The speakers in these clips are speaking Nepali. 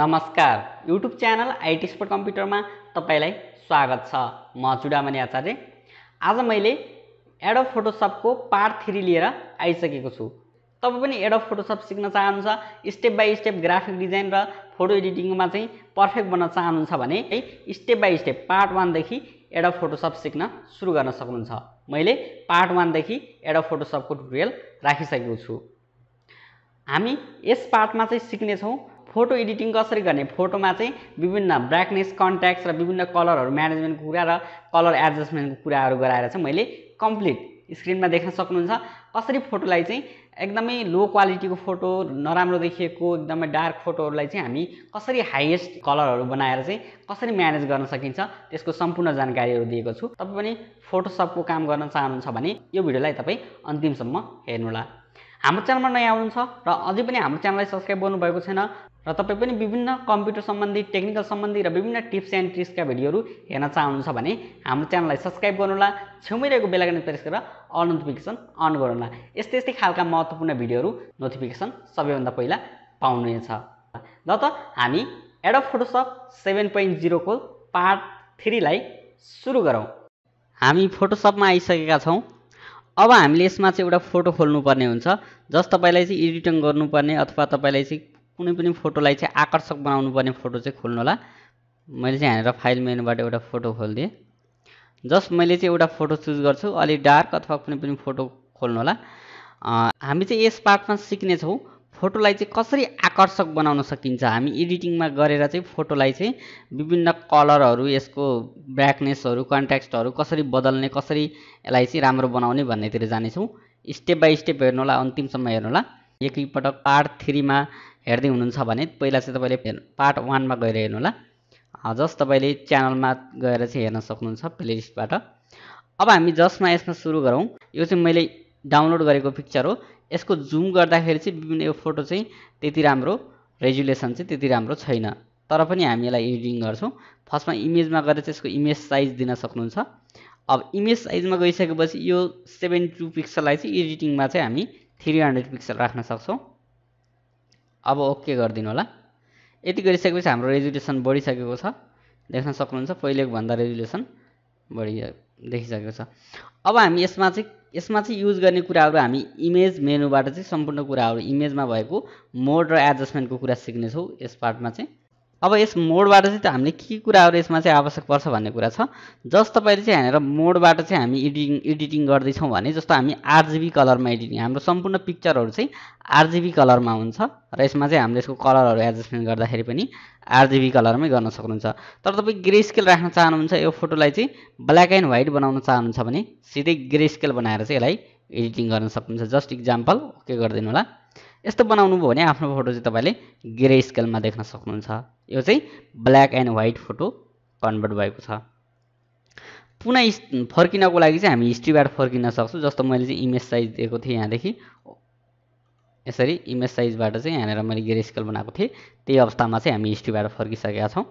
नमस्कार युट्युब च्यानल आइटी स्पोर्ट कम्प्युटरमा तपाईँलाई स्वागत छ म चुडामणि आचार्य आज मैले एडो फोटोसपको पार्ट थ्री लिएर आइसकेको छु तपाईँ पनि एडो फोटोसप सिक्न चाहनुहुन्छ step by step graphic design र फोटो एडिटिङमा चाहिँ पर्फेक्ट बन्न चाहनुहुन्छ भने है स्टेप बाई स्टेप पार्ट वानदेखि एडो फोटोसप सिक्न सुरु गर्न सक्नुहुन्छ मैले पार्ट वानदेखि एडो फोटोसपको टुटोरियल राखिसकेको छु हामी यस पार्टमा चाहिँ सिक्नेछौँ फोटो एडिटिङ कसरी गर्ने फोटोमा चाहिँ विभिन्न ब्राइटनेस कन्ट्याक्ट र विभिन्न कलरहरू म्यानेजमेन्टको कुरा र कलर एडजस्टमेन्टको कुराहरू गराएर चाहिँ मैले कम्प्लिट स्क्रिनमा देख्न सक्नुहुन्छ कसरी फोटोलाई चाहिँ एकदमै लो क्वालिटीको फोटो नराम्रो देखिएको एकदमै डार्क फोटोहरूलाई चाहिँ हामी कसरी हाइएस्ट कलरहरू बनाएर चाहिँ कसरी म्यानेज गर्न सकिन्छ त्यसको सम्पूर्ण जानकारीहरू दिएको छु तपाईँ पनि फोटोसपको काम गर्न चाहनुहुन्छ भने यो भिडियोलाई तपाईँ अन्तिमसम्म हेर्नुहोला हाम्रो च्यानलमा नयाँ आउनुहुन्छ र अझै पनि हाम्रो च्यानललाई सब्सक्राइब गर्नुभएको छैन र तपाईँ पनि विभिन्न कम्प्युटर सम्बन्धी टेक्निकल सम्बन्धी र विभिन्न टिप्स एन्ड ट्रिक्सका भिडियोहरू हेर्न चाहनुहुन्छ भने हाम्रो च्यानललाई सब्सक्राइब गर्नुहोला छेउमै रहेको बेलायकन प्रेस गरेर अल नोटिफिकेसन अन गर्नुहोला यस्तै यस्तै खालका महत्त्वपूर्ण भिडियोहरू नोटिफिकेसन सबैभन्दा पहिला पाउनुहुनेछ ल त हामी एडो फोटोसप सेभेन पोइन्ट जिरोको पार्ट थ्रीलाई सुरु गरौँ हामी फोटोसपमा आइसकेका छौँ अब हामीले यसमा चाहिँ एउटा फोटो खोल्नुपर्ने हुन्छ जस तपाईँलाई चाहिँ एडिटिङ गर्नुपर्ने अथवा तपाईँलाई चाहिँ कुनै पनि फोटोलाई चाहिँ आकर्षक बनाउनु पर्ने फोटो चाहिँ खोल्नु होला मैले चाहिँ हानेर फाइल मेनुबाट एउटा फोटो खोलिदिएँ जस्ट मैले चाहिँ एउटा फोटो चुज गर्छु अलिक डार्क अथवा कुनै पनि फोटो खोल्नु होला हामी चाहिँ यस पार्टमा सिक्नेछौँ फोटोलाई चाहिँ कसरी आकर्षक बनाउन सकिन्छ हामी एडिटिङमा गरेर चाहिँ फोटोलाई चाहिँ विभिन्न कलरहरू यसको ब्ल्याकनेसहरू कन्ट्याक्स्टहरू कसरी बदल्ने कसरी यसलाई चाहिँ राम्रो बनाउने भन्नेतिर जानेछौँ स्टेप बाई स्टेप हेर्नु होला अन्तिमसम्म हेर्नु एक एकैपटक पार्ट थ्रीमा हेर्दै हुनुहुन्छ भने पहिला चाहिँ तपाईँले पार्ट वानमा गएर हेर्नु होला जस्ट तपाईँले च्यानलमा गएर चाहिँ हेर्न सक्नुहुन्छ प्लेलिस्टबाट अब हामी जसमा यसमा सुरु गरौँ यो चाहिँ मैले डाउनलोड गरेको पिक्चर हो यसको जुम गर्दाखेरि चाहिँ विभिन्न यो फोटो चाहिँ त्यति राम्रो रेजुलेसन चाहिँ त्यति राम्रो छैन तर पनि हामी यसलाई एडिटिङ गर्छौँ फर्स्टमा इमेजमा गएर चाहिँ यसको इमेज साइज दिन सक्नुहुन्छ अब इमेज साइजमा गइसकेपछि यो सेभेन टू पिक्सललाई चाहिँ एडिटिङमा चाहिँ हामी थ्री हन्ड्रेड पिक्सल राख्न सक्छौँ अब ओके गरिदिनु होला यति गरिसकेपछि हाम्रो रेजुलेसन बढिसकेको छ देख्न सक्नुहुन्छ पहिलेको भन्दा रेजुलेसन बढी देखिसकेको छ अब हामी यसमा चाहिँ यसमा चाहिँ युज गर्ने कुराहरू हामी इमेज मेनुबाट चाहिँ सम्पूर्ण कुराहरू इमेजमा भएको मोड र एडजस्टमेन्टको कुरा सिक्नेछौँ यस पार्टमा चाहिँ अब यस मोडबाट चाहिँ त हामीले के कुराहरू यसमा चाहिँ आवश्यक पर्छ भन्ने कुरा छ जस्ट तपाईँले चाहिँ हेरेर मोडबाट चाहिँ हामी एडिटिङ एडिटिङ गर्दैछौँ भने जस्तो हामी आरजिबी कलरमा एडिटिङ हाम्रो सम्पूर्ण पिक्चरहरू चाहिँ आरजिबी कलरमा हुन्छ र यसमा चाहिँ हामीले यसको कलरहरू एडजस्टमेन्ट गर्दाखेरि पनि आरजिबी कलरमै गर्न सक्नुहुन्छ तर तपाईँ ग्रे स्केल राख्न चाहनुहुन्छ यो फोटोलाई चाहिँ ब्ल्याक एन्ड व्हाइट बनाउन चाहनुहुन्छ भने सिधै ग्रे स्केल बनाएर चाहिँ यसलाई एडिटिङ गर्न सक्नुहुन्छ जस्ट इक्जाम्पल ओके गरिदिनु होला यस्तो बनाउनु भयो भने आफ्नो फोटो चाहिँ तपाईँले ग्रे स्केलमा देख्न सक्नुहुन्छ यो चाहिँ black and white photo convert भएको छ पुनः फर्किनको लागि चाहिँ हामी हिस्ट्रीबाट फर्किन सक्छौँ जस्तो मैले चाहिँ इमेज साइज दिएको थिएँ यहाँदेखि यसरी इमेज साइजबाट चाहिँ यहाँनिर मैले ग्रे स्केल बनाएको थिएँ त्यही अवस्थामा चाहिँ हामी हिस्ट्रीबाट फर्किसकेका छौँ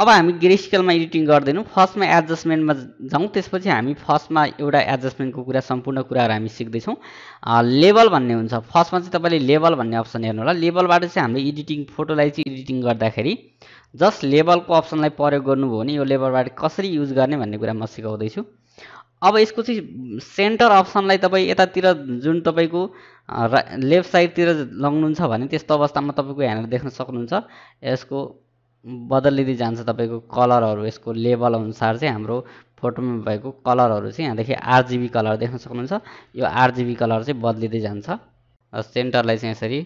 अब हामी ग्रे स्केलमा एडिटिङ गर्दैनौँ फर्स्टमा एडजस्टमेन्टमा जाउँ त्यसपछि हामी फर्स्टमा एउटा एडजस्टमेन्टको कुरा सम्पूर्ण कुराहरू हामी सिक्दैछौँ लेभल भन्ने हुन्छ फर्स्टमा चाहिँ तपाईँले लेभल भन्ने अप्सन हेर्नु होला लेभलबाट चाहिँ हामीले एडिटिङ फोटोलाई चाहिँ एडिटिङ गर्दाखेरि जस्ट लेभलको अप्सनलाई प्रयोग गर्नुभयो भने यो लेभलबाट कसरी युज गर्ने भन्ने कुरा म सिकाउँदैछु अब यसको चाहिँ सेन्टर अप्सनलाई तपाईँ यतातिर जुन तपाईँको लेफ्ट साइडतिर लग्नुहुन्छ भने त्यस्तो अवस्थामा तपाईँको यहाँनिर देख्न सक्नुहुन्छ यसको बदलिँदै जान्छ तपाईँको कलरहरू यसको लेभल अनुसार चाहिँ हाम्रो फोटोमा भएको कलरहरू चाहिँ यहाँदेखि आरजिबी कलर देख्न सक्नुहुन्छ यो आरजिबी कलर चाहिँ बदलिँदै जान्छ सेन्टरलाई चाहिँ यसरी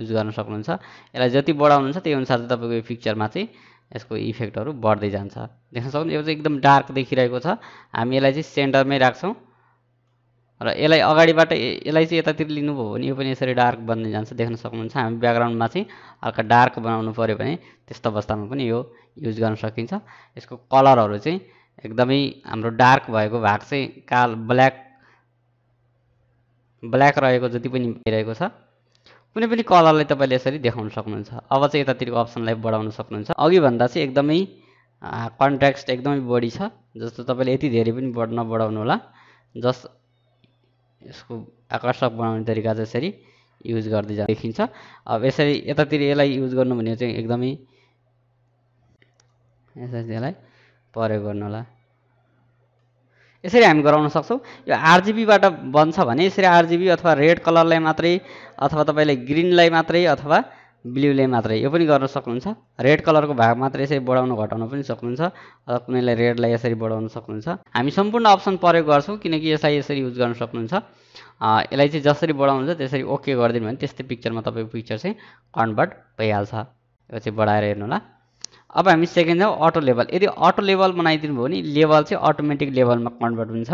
युज गर्न सक्नुहुन्छ यसलाई जति बढाउनुहुन्छ त्यही अनुसार चाहिँ तपाईँको यो पिक्चरमा चाहिँ यसको इफेक्टहरू बढ्दै जान्छ देख्न सक्नुहुन्छ यो चाहिँ एकदम डार्क देखिरहेको छ हामी यसलाई चाहिँ सेन्टरमै राख्छौँ र यसलाई अगाडिबाट यसलाई चाहिँ यतातिर लिनुभयो भने यो पनि यसरी डार्क बन्दै जान्छ देख्न सक्नुहुन्छ हामी ब्याकग्राउन्डमा चाहिँ हल्का डार्क बनाउनु पऱ्यो भने त्यस्तो अवस्थामा पनि यो युज गर्न सकिन्छ यसको कलरहरू चाहिँ एकदमै हाम्रो डार्क भएको भाग चाहिँ काल ब्ल्याक ब्ल्याक रहेको जति पनि भइरहेको छ कुनै पनि कलरलाई तपाईँले यसरी देखाउन सक्नुहुन्छ अब चाहिँ यतातिरको अप्सनलाई बढाउन सक्नुहुन्छ अघिभन्दा चाहिँ एकदमै कन्ट्याक्स्ट एकदमै बढी छ जस्तो तपाईँले यति धेरै पनि बढ नबढाउनु होला जस्ट यसको आकर्षक बनाउने तरिका चाहिँ यसरी युज गर्दै जा देखिन्छ अब यसरी यतातिर यसलाई युज गर्नु भने चाहिँ एकदमै यसरी यसलाई प्रयोग गर्नु होला यसरी हामी गराउन सक्छौँ यो आरजिबीबाट बन्छ भने यसरी आरजिबी अथवा रेड कलरलाई मात्रै अथवा तपाईँले ग्रिनलाई मात्रै अथवा ब्लूले मात्रै यो पनि गर्न सक्नुहुन्छ रेड कलरको भाग मात्र यसरी बढाउन घटाउन पनि सक्नुहुन्छ कुनैलाई रेडलाई यसरी बढाउन सक्नुहुन्छ हामी सम्पूर्ण अप्सन प्रयोग गर्छौँ किनकि यसलाई यसरी युज गर्न सक्नुहुन्छ यसलाई चाहिँ जसरी बढाउनुहुन्छ त्यसरी ओके गरिदिनु भने त्यस्तै पिक्चरमा तपाईँको पिक्चर चाहिँ कन्भर्ट भइहाल्छ यो चाहिँ बढाएर हेर्नु होला अब हामी सेकेन्ड जाउँ अटो लेभल यदि अटो लेभल बनाइदिनु भयो भने लेभल चाहिँ अटोमेटिक लेभलमा कन्भर्ट हुन्छ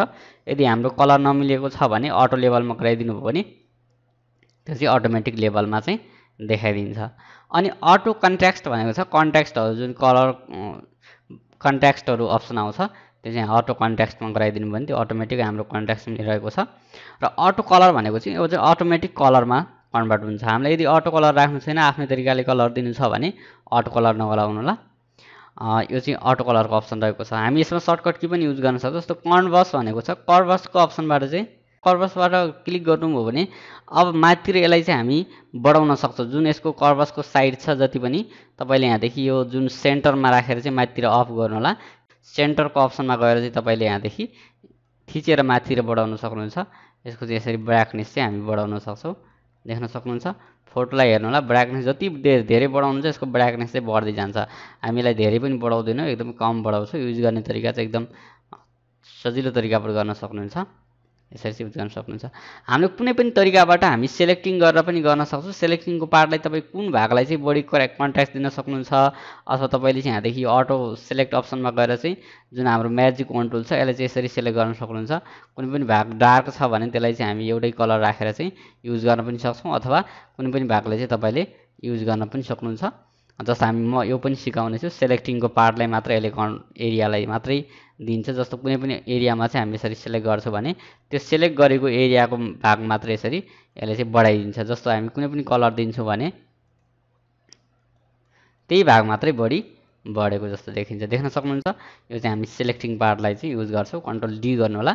यदि हाम्रो कलर नमिलेको छ भने अटो लेभलमा गराइदिनु भयो भने त्यो चाहिँ अटोमेटिक लेभलमा चाहिँ देखाइदिन्छ अनि अटो कन्ट्याक्स्ट भनेको छ कन्ट्याक्स्टहरू जुन कलर कन्ट्याक्स्टहरू अप्सन आउँछ त्यो चाहिँ अटो कन्ट्राक्स्टमा गराइदिनु भयो भने त्यो अटोमेटिक हाम्रो कन्ट्राक्स्टमा रहेको छ र अटो कलर भनेको चाहिँ यो चाहिँ अटोमेटिक कलरमा कन्भर्ट हुन्छ हामीलाई यदि अटो कलर राख्नु छैन आफ्नै तरिकाले कलर दिनु छ भने अटो कलर नगराउनु होला यो चाहिँ अटो कलरको अप्सन रहेको छ हामी यसमा सर्टकट कि पनि युज गर्न सक्छौँ जस्तो कन्भर्स भनेको छ कन्भर्सको अप्सनबाट चाहिँ कर्भसबाट क्लिक गर्नुभयो भने अब माथितिर यसलाई चाहिँ हामी बढाउन सक्छौँ जुन यसको कर्भसको साइड छ जति पनि तपाईँले यहाँदेखि यो जुन सेन्टरमा राखेर चाहिँ माथितिर अफ गर्नु होला सेन्टरको अप्सनमा गएर चाहिँ तपाईँले यहाँदेखि थिचेर माथितिर बढाउन सक्नुहुन्छ यसको चाहिँ यसरी ब्राकनेस चाहिँ हामी बढाउन सक्छौँ देख्न सक्नुहुन्छ फोटोलाई हेर्नु होला ब्राकनेस जति धेरै बढाउनुहुन्छ यसको ब्राकनेस चाहिँ बढ्दै जान्छ हामीलाई धेरै पनि बढाउँदैनौँ एकदम कम बढाउँछौँ युज गर्ने तरिका चाहिँ एकदम सजिलो तरिकाबाट गर्न सक्नुहुन्छ यसरी चाहिँ गर्न सक्नुहुन्छ हामीले कुनै पनि तरिकाबाट हामी सेलेक्टिङ गरेर पनि गर्न सक्छौँ सेलेक्टिङको पार्टलाई तपाईँ कुन भागलाई चाहिँ बढी करेक्ट कन्ट्याक्ट दिन सक्नुहुन्छ अथवा तपाईँले चाहिँ यहाँदेखि अटो सेलेक्ट अप्सनमा गएर चाहिँ जुन हाम्रो म्याजिक वान टुल छ यसलाई चाहिँ यसरी सेलेक्ट गर्न सक्नुहुन्छ कुनै पनि भाग डार्क छ भने त्यसलाई चाहिँ हामी एउटै कलर राखेर चाहिँ युज गर्न पनि सक्छौँ अथवा कुनै पनि भागलाई चाहिँ तपाईँले युज गर्न पनि सक्नुहुन्छ जस्तो हामी म यो पनि सिकाउने सिकाउनेछु सेलेक्टिङको पार्टलाई मात्र यसले कन् एरियालाई मात्रै दिन्छ जस्तो कुनै पनि एरियामा चाहिँ हामी यसरी सेलेक्ट गर्छौँ भने त्यो सेलेक्ट गरेको एरियाको भाग मात्र यसरी यसले चाहिँ बढाइदिन्छ जस्तो हामी कुनै पनि कलर दिन्छौँ भने त्यही भाग मात्रै बढी बढेको जस्तो देखिन्छ देख्न सक्नुहुन्छ यो चाहिँ हामी सेलेक्टिङ पार्टलाई चाहिँ युज गर्छौँ कन्ट्रोल डी गर्नु होला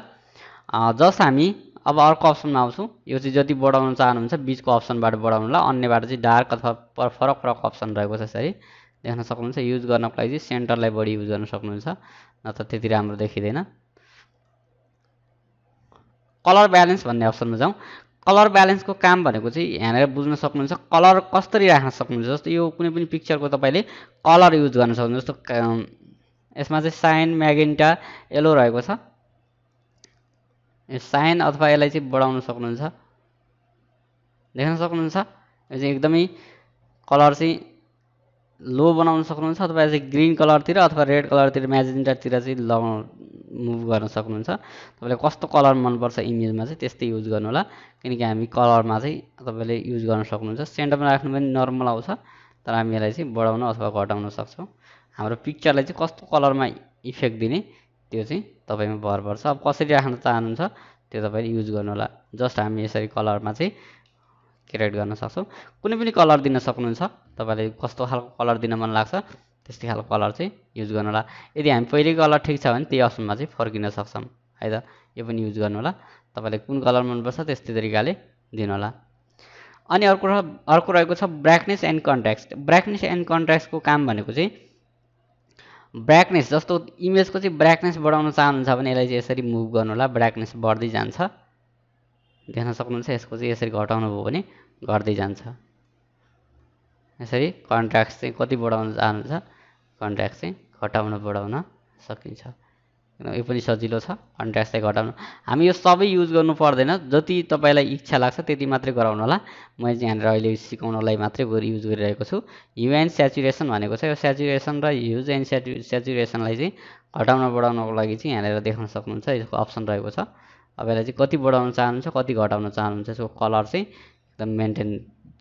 जस हामी अब अर्को अप्सनमा आउँछु यो चाहिँ जति बढाउन चाहनुहुन्छ बिचको अप्सनबाट बढाउनुलाई अन्यबाट चाहिँ डार्क अथवा फरक फरक अप्सन रहेको छ यसरी देख्न सक्नुहुन्छ युज गर्नको लागि चाहिँ सेन्टरलाई बढी युज गर्न सक्नुहुन्छ नत्र त्यति राम्रो देखिँदैन कलर ब्यालेन्स भन्ने अप्सनमा जाउँ कलर ब्यालेन्सको काम भनेको चाहिँ यहाँनिर बुझ्न सक्नुहुन्छ कलर कसरी राख्न सक्नुहुन्छ जस्तो यो कुनै पनि पिक्चरको तपाईँले कलर युज गर्न सक्नुहुन्छ जस्तो यसमा चाहिँ साइन म्यागेन्टा येलो रहेको छ साइन अथवा यसलाई चाहिँ बढाउन सक्नुहुन्छ देख्न सक्नुहुन्छ यो चाहिँ एकदमै कलर चाहिँ लो बनाउन सक्नुहुन्छ अथवा चाहिँ ग्रिन कलरतिर अथवा रेड कलरतिर म्याजेन्टातिर चाहिँ लगाउनु मुभ गर्न सक्नुहुन्छ तपाईँले कस्तो कलर मनपर्छ इमेजमा चाहिँ त्यस्तै युज गर्नु होला किनकि हामी कलरमा चाहिँ तपाईँले युज गर्न सक्नुहुन्छ सेन्टरमा राख्नु पनि नर्मल आउँछ तर हामी यसलाई चाहिँ बढाउन अथवा घटाउन सक्छौँ हाम्रो पिक्चरलाई चाहिँ कस्तो कलरमा इफेक्ट दिने त्यो चाहिँ तपाईँमा भर पर्छ अब कसरी राख्न चाहनुहुन्छ त्यो तपाईँले युज गर्नु होला जस्ट हामी यसरी कलरमा चाहिँ क्रिएट गर्न सक्छौँ कुनै पनि कलर दिन सक्नुहुन्छ तपाईँले कस्तो खालको कलर दिन मन लाग्छ त्यस्तै खालको कलर चाहिँ युज गर्नु होला यदि हामी पहिल्यै कलर ठिक छ भने त्यही अप्सनमा चाहिँ फर्किन सक्छौँ है त यो पनि युज गर्नु होला तपाईँलाई कुन कलर मनपर्छ त्यस्तै तरिकाले दिनुहोला अनि अर्को अर्को रहेको छ brightness and contrast brightness and कन्ट्रास्टको काम भनेको चाहिँ ब्राकनेस जस्तो इमेजको चाहिँ ब्राकनेस बढाउन चाहनुहुन्छ भने यसलाई चाहिँ यसरी मुभ गर्नु होला ब्राकनेस बढ्दै जान्छ देख्न सक्नुहुन्छ यसको चाहिँ यसरी घटाउनु भयो भने घट्दै जान्छ यसरी कन्ट्राक्ट चाहिँ कति बढाउन चाहनुहुन्छ कन्ट्राक्ट चाहिँ घटाउन बढाउन सकिन्छ यो पनि सजिलो छ कन्ट्रास्टलाई घटाउनु हामी यो सबै युज गर्नु पर्दैन जति तपाईँलाई इच्छा लाग्छ त्यति मात्रै गराउनु होला मैले यहाँनिर अहिले सिकाउनलाई मात्रै युज गरिरहेको छु यु एन्ड सेचुरेसन भनेको छ यो सेचुरेसन र युज एन्ड सेचु सेचुरेसनलाई चाहिँ घटाउन बढाउनको लागि चाहिँ यहाँनिर देख्न सक्नुहुन्छ यसको अप्सन रहेको छ तपाईँलाई चाहिँ कति बढाउन चाहनुहुन्छ कति घटाउन चाहनुहुन्छ यसको कलर चाहिँ एकदम मेन्टेन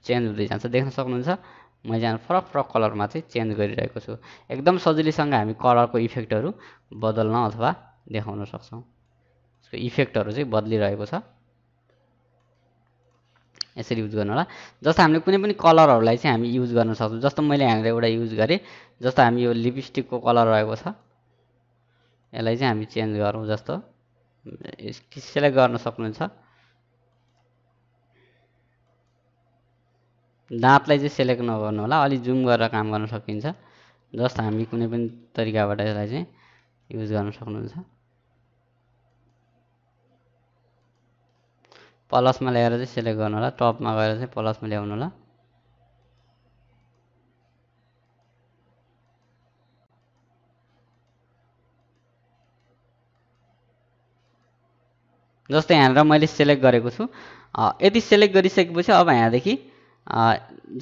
चेन्ज हुँदै जान्छ देख्न सक्नुहुन्छ मैले यहाँ फरक फरक कलरमा चाहिँ चेन्ज गरिरहेको छु एकदम सजिलैसँग हामी कलरको इफेक्टहरू बदल्न अथवा देखाउन सक्छौँ यसको इफेक्टहरू चाहिँ बदलिरहेको छ यसरी युज गर्नु होला जस्तो हामीले कुनै पनि कलरहरूलाई चाहिँ हामी युज गर्न सक्छौँ जस्तो मैले यहाँनिर एउटा युज गरेँ जस्तो हामी यो लिपस्टिकको कलर रहेको छ यसलाई चाहिँ हामी चेन्ज गरौँ जस्तो सेलेक्ट गर्न सक्नुहुन्छ दाँतलाई चाहिँ सेलेक्ट नगर्नु होला अलिक जुम गरेर काम गर्न सकिन्छ जस्ट हामी कुनै पनि तरिकाबाट यसलाई चाहिँ युज गर्न सक्नुहुन्छ प्लसमा ल्याएर चाहिँ सेलेक्ट गर्नु होला टपमा गएर चाहिँ प्लसमा ल्याउनु होला जस्तै यहाँनिर मैले सेलेक्ट गरेको छु यति सेलेक्ट गरिसकेपछि अब यहाँदेखि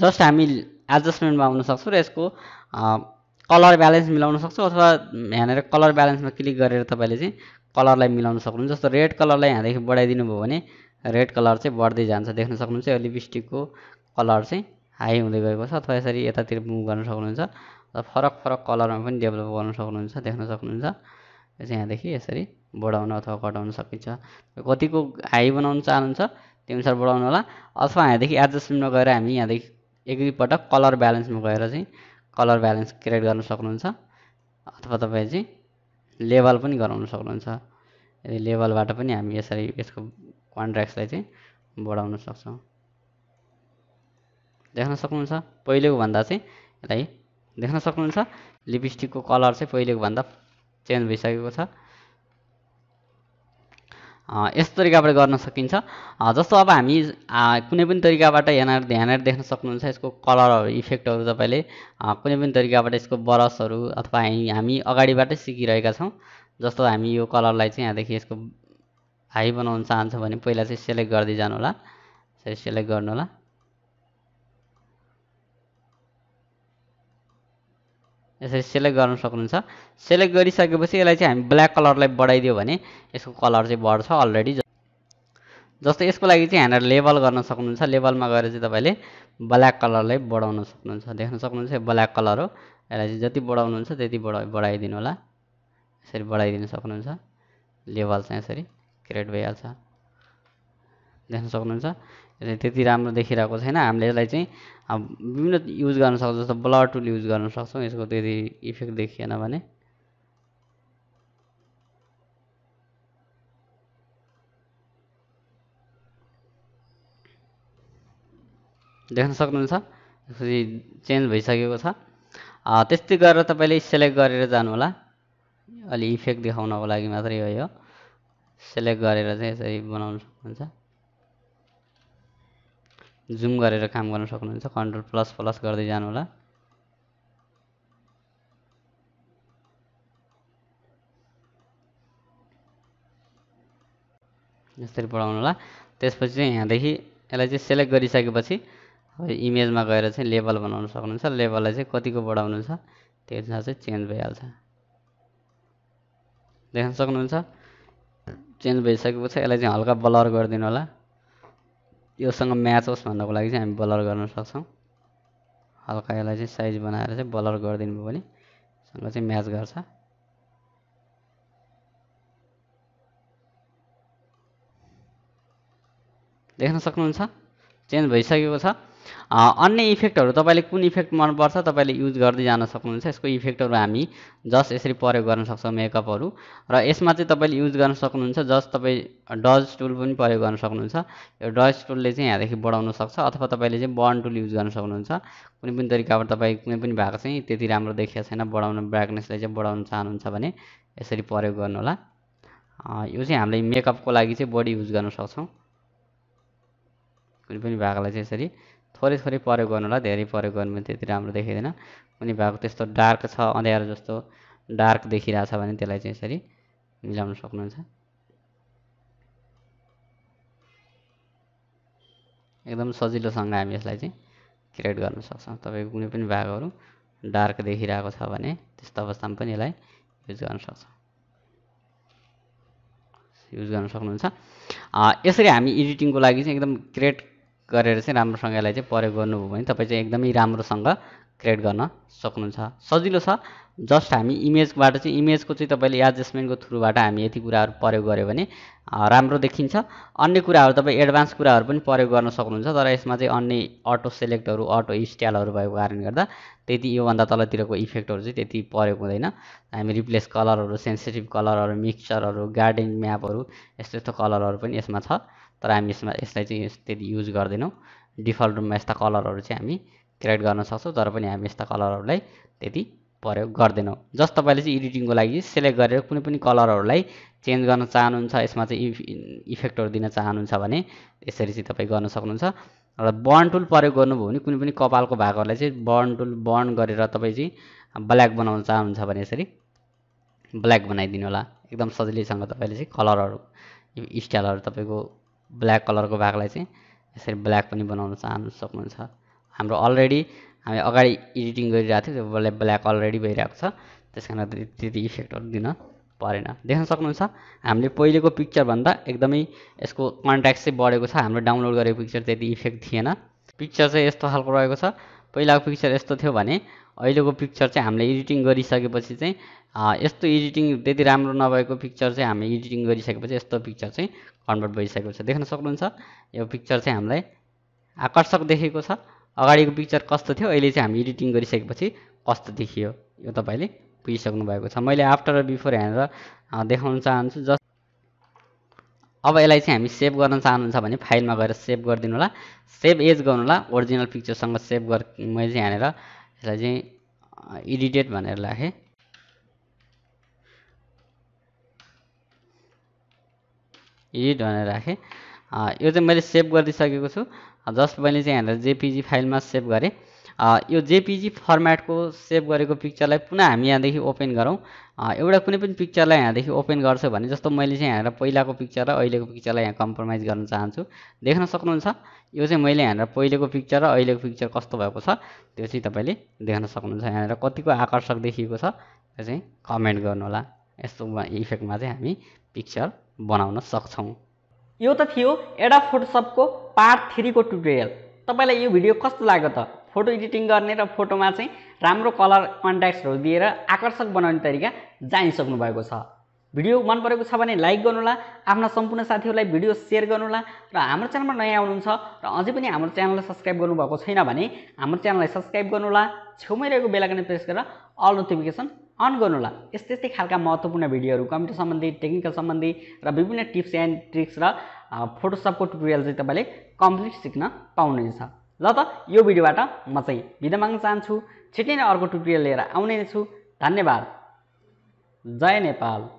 जस्ट हामी एडजस्टमेन्टमा आउन सक्छौँ र यसको कलर ब्यालेन्स मिलाउन सक्छौँ अथवा यहाँनिर कलर ब्यालेन्समा क्लिक गरेर तपाईँले चाहिँ कलरलाई मिलाउन सक्नुहुन्छ जस्तो रेड कलरलाई यहाँदेखि बढाइदिनु भयो भने रेड कलर चाहिँ बढ्दै जान्छ देख्न सक्नुहुन्छ यो लिपस्टिकको कलर चाहिँ हाई हुँदै गएको छ अथवा यसरी यतातिर मुभ गर्न सक्नुहुन्छ र फरक फरक कलरमा पनि डेभलप गर्न सक्नुहुन्छ देख्न सक्नुहुन्छ यो चाहिँ यहाँदेखि यसरी बढाउन अथवा घटाउन सकिन्छ कतिको हाई बनाउन चाहनुहुन्छ त्यो अनुसार बढाउनु होला अथवा यहाँदेखि एडजस्टमेन्टमा गएर हामी यहाँदेखि एक दुईपटक कलर ब्यालेन्समा गएर चाहिँ कलर ब्यालेन्स क्रिएट गर्न सक्नुहुन्छ अथवा तपाईँ चाहिँ लेभल पनि गराउन सक्नुहुन्छ यदि लेभलबाट पनि हामी यसरी यसको कन्ट्राक्टलाई चाहिँ बढाउन सक्छौँ देख्न सक्नुहुन्छ पहिलेको भन्दा चाहिँ यसलाई देख्न सक्नुहुन्छ लिपस्टिकको कलर चाहिँ पहिलेको भन्दा चेन्ज भइसकेको छ यस तरिकाबाट गर्न सकिन्छ जस्तो अब हामी कुनै पनि तरिकाबाट यहाँनिर ध्यानहरू देख्न सक्नुहुन्छ यसको कलरहरू इफेक्टहरू तपाईँले कुनै पनि तरिकाबाट यसको ब्रसहरू अथवा हामी अगाडिबाटै सिकिरहेका छौँ जस्तो हामी यो कलरलाई चाहिँ यहाँदेखि यसको हाई बनाउन चाहन्छौँ भने पहिला चाहिँ सेलेक्ट गर्दै जानु होला यसरी सेलेक्ट गर्नु होला यसरी सेलेक्ट गर्न सक्नुहुन्छ सेलेक्ट गरिसकेपछि यसलाई चाहिँ हामी ब्ल्याक कलरलाई बढाइदियो भने यसको कलर चाहिँ बढ्छ अलरेडी जस्तै यसको लागि चाहिँ यहाँनिर लेभल गर्न सक्नुहुन्छ लेभलमा गएर चाहिँ तपाईँले ब्ल्याक कलरलाई बढाउन सक्नुहुन्छ देख्न सक्नुहुन्छ यो ब्ल्याक कलर हो यसलाई चाहिँ जति बढाउनुहुन्छ त्यति बढा बढाइदिनु होला यसरी बढाइदिन सक्नुहुन्छ लेभल चाहिँ यसरी क्रिएट भइहाल्छ देख्न सक्नुहुन्छ त्यति राम्रो देखिरहेको छैन हामीले यसलाई चाहिँ अब विभिन्न युज गर्न सक्छौँ जस्तो ब्लड टुल युज गर्न सक्छौँ यसको त्यति इफेक्ट देखिएन भने देख्न सक्नुहुन्छ त्यसपछि चेन्ज भइसकेको छ त्यस्तै गरेर तपाईँले सेलेक्ट गरेर जानु होला अलि इफेक्ट देखाउनको लागि मात्रै हो यो सेलेक्ट गरेर चाहिँ यसरी बनाउनु सक्नुहुन्छ जुम गरेर काम गर्न सक्नुहुन्छ कन्ट्रोल प्लस प्लस गर्दै जानु होला यसरी बढाउनु होला त्यसपछि चाहिँ यहाँदेखि यसलाई चाहिँ सेलेक्ट गरिसकेपछि इमेजमा गएर चाहिँ लेभल बनाउन सक्नुहुन्छ लेभललाई चाहिँ कतिको बढाउनु छ त्यो चाहिँ चेन्ज भइहाल्छ देख्न सक्नुहुन्छ चेन्ज भइसकेपछि यसलाई चाहिँ हल्का ब्लर गरिदिनु होला योसँग म्याच होस् भन्नको लागि चाहिँ हामी बलर गर्न सक्छौँ हल्का यसलाई चाहिँ साइज बनाएर चाहिँ बलर गरिदिनु भयो भने सँग चाहिँ म्याच गर्छ देख्न सक्नुहुन्छ चेन्ज भइसकेको छ अन्य इफेक्टहरू तपाईँले कुन इफेक्ट मनपर्छ तपाईँले युज गर्दै जान सक्नुहुन्छ यसको इफेक्टहरू हामी जस्ट यसरी प्रयोग गर्न सक्छौँ मेकअपहरू र यसमा चाहिँ तपाईँले युज गर्न सक्नुहुन्छ जस्ट तपाईँ डज टुल पनि प्रयोग गर्न सक्नुहुन्छ यो डज टुलले चाहिँ यहाँदेखि बढाउन सक्छ अथवा तपाईँले चाहिँ बर्न टुल युज गर्न सक्नुहुन्छ कुनै पनि तरिकाबाट तपाईँ कुनै पनि भएको चाहिँ त्यति राम्रो देखिएको छैन बढाउन ब्राइटनेसलाई चाहिँ बढाउन चाहनुहुन्छ भने यसरी प्रयोग गर्नुहोला यो चाहिँ हामीले मेकअपको लागि चाहिँ बडी युज गर्न सक्छौँ कुनै पनि भागलाई चाहिँ यसरी थोरै थोरै प्रयोग गर्नु होला धेरै प्रयोग गर्नु त्यति राम्रो देखिँदैन कुनै भएको त्यस्तो डार्क छ अँध्यारो जस्तो डार्क छ भने त्यसलाई चाहिँ यसरी मिलाउन सक्नुहुन्छ एकदम सजिलोसँग हामी यसलाई चाहिँ क्रिएट गर्न सक्छौँ तपाईँको कुनै पनि भागहरू डार्क देखिरहेको छ भने त्यस्तो अवस्थामा पनि यसलाई युज गर्न सक्छौँ युज गर्न सक्नुहुन्छ यसरी हामी एडिटिङको लागि चाहिँ एकदम क्रिएट गरेर चाहिँ राम्रोसँग यसलाई चाहिँ प्रयोग गर्नुभयो भने तपाईँ चाहिँ एकदमै राम्रोसँग क्रिएट गर्न सक्नुहुन्छ सजिलो छ जस्ट हामी इमेजबाट चाहिँ इमेजको चाहिँ तपाईँले एडजस्टमेन्टको थ्रुबाट हामी यति कुराहरू प्रयोग गऱ्यो भने राम्रो देखिन्छ अन्य कुराहरू तपाईँ एडभान्स कुराहरू पनि प्रयोग गर्न सक्नुहुन्छ तर यसमा चाहिँ अन्य अटो सेलेक्टहरू अटो स्टाइलहरू भएको कारणले गर्दा त्यति योभन्दा तलतिरको इफेक्टहरू चाहिँ त्यति प्रयोग हुँदैन हामी रिप्लेस कलरहरू सेन्सिटिभ कलरहरू मिक्सचरहरू गार्डन म्यापहरू यस्तो यस्तो कलरहरू पनि यसमा छ तर हामी यसमा यसलाई चाहिँ त्यति युज गर्दैनौँ डिफल्ट रूपमा यस्ता कलरहरू चाहिँ हामी क्रिएट गर्न सक्छौँ तर पनि हामी यस्ता कलरहरूलाई त्यति प्रयोग गर्दैनौँ जस्ट तपाईँले चाहिँ एडिटिङको लागि सेलेक्ट गरेर कुनै पनि कलरहरूलाई चेन्ज गर्न चाहनुहुन्छ यसमा चाहिँ इफ इफेक्टहरू दिन चाहनुहुन्छ भने यसरी चाहिँ तपाईँ गर्न सक्नुहुन्छ र बर्न टुल प्रयोग गर्नुभयो भने कुनै पनि कपालको भागहरूलाई चाहिँ बर्न टुल बर्न गरेर तपाईँ चाहिँ ब्ल्याक बनाउन चाहनुहुन्छ भने यसरी ब्ल्याक बनाइदिनु होला एकदम सजिलैसँग तपाईँले चाहिँ कलरहरू स्टाइलहरू तपाईँको ब्ल्याक कलरको भागलाई चाहिँ यसरी ब्ल्याक पनि बनाउन चाहनु सक्नुहुन्छ हाम्रो अलरेडी हामी अगाडि एडिटिङ गरिरहेको थियौँ त्यो ब्ल्याक अलरेडी भइरहेको छ त्यस कारण त्यति इफेक्टहरू दिन परेन देख्न सक्नुहुन्छ हामीले पहिलेको पिक्चरभन्दा एकदमै यसको कन्ट्याक्ट चाहिँ बढेको छ हाम्रो डाउनलोड गरेको पिक्चर त्यति इफेक्ट थिएन पिक्चर चाहिँ यस्तो खालको रहेको छ पहिलाको पिक्चर यस्तो थियो भने अहिलेको पिक्चर चाहिँ हामीले एडिटिङ गरिसकेपछि चाहिँ यस्तो एडिटिङ त्यति राम्रो नभएको पिक्चर चाहिँ हामीले एडिटिङ गरिसकेपछि यस्तो पिक्चर चाहिँ कन्भर्ट भइसकेको छ देख्न सक्नुहुन्छ यो पिक्चर चाहिँ हामीलाई आकर्षक देखेको छ अगाडिको पिक्चर कस्तो थियो अहिले चाहिँ हामी एडिटिङ गरिसकेपछि कस्तो देखियो यो तपाईँले बुझिसक्नु भएको छ मैले आफ्टर र बिफोर हेरेर देखाउन चाहन्छु जस्ट अब यसलाई चाहिँ हामी सेभ गर्न चाहनुहुन्छ भने फाइलमा गएर सेभ गरिदिनु होला सेभ एज गर्नु होला ओरिजिनल पिक्चरसँग सेभ गर मैले चाहिँ हानेर यसलाई चाहिँ एडिटेड भनेर राखेँ एडिट भनेर राखेँ यो चाहिँ मैले सेभ गरिदिइसकेको छु जस्ट मैले चाहिँ यहाँनिर जेपिजी फाइलमा सेभ गरेँ यो जेपिजी फर्मेटको सेभ गरेको पिक्चरलाई पुनः हामी यहाँदेखि ओपन गरौँ एउटा कुनै पनि पिक्चरलाई यहाँदेखि ओपन गर्छ भने जस्तो मैले चाहिँ यहाँनिर पहिलाको पिक्चर र अहिलेको पिक्चरलाई यहाँ कम्प्रोमाइज गर्न चाहन्छु देख्न सक्नुहुन्छ यो चाहिँ मैले यहाँनिर पहिलेको पिक्चर र अहिलेको पिक्चर कस्तो भएको छ त्यो चाहिँ तपाईँले देख्न सक्नुहुन्छ यहाँनिर कतिको आकर्षक देखिएको छ त्यो चाहिँ कमेन्ट गर्नुहोला यस्तो इफेक्टमा चाहिँ हामी पिक्चर बनाउन सक्छौँ यो त थियो एडा फोटोसपको पार्ट थ्रीको ट्युटोरियल तपाईँलाई यो भिडियो कस्तो लाग्यो त फोटो एडिटिङ गर्ने र फोटोमा चाहिँ राम्रो कलर कन्ट्याक्टहरू दिएर आकर्षक बनाउने तरिका जानिसक्नु भएको छ भिडियो मन परेको छ भने लाइक गर्नुहोला आफ्ना सम्पूर्ण साथीहरूलाई भिडियो सेयर गर्नुहोला र हाम्रो च्यानलमा नयाँ आउनुहुन्छ र अझै पनि हाम्रो च्यानललाई सब्सक्राइब गर्नुभएको छैन भने हाम्रो च्यानललाई सब्सक्राइब गर्नुहोला छेउमै रहेको बेलाकनी प्रेस गरेर अल नोटिफिकेसन अन गर्नु होला यस्तै यस्तै खालका महत्त्वपूर्ण भिडियोहरू कम्प्युटर सम्बन्धी टेक्निकल सम्बन्धी र विभिन्न टिप्स एन्ड ट्रिक्स र फोटोसपको टुटोरियल चाहिँ तपाईँले कम्प्लिट सिक्न पाउनेछ ल त यो भिडियोबाट म चाहिँ बिदा माग्न चाहन्छु छिट्टै नै अर्को टुटोरियल लिएर आउने नै छु धन्यवाद जय नेपाल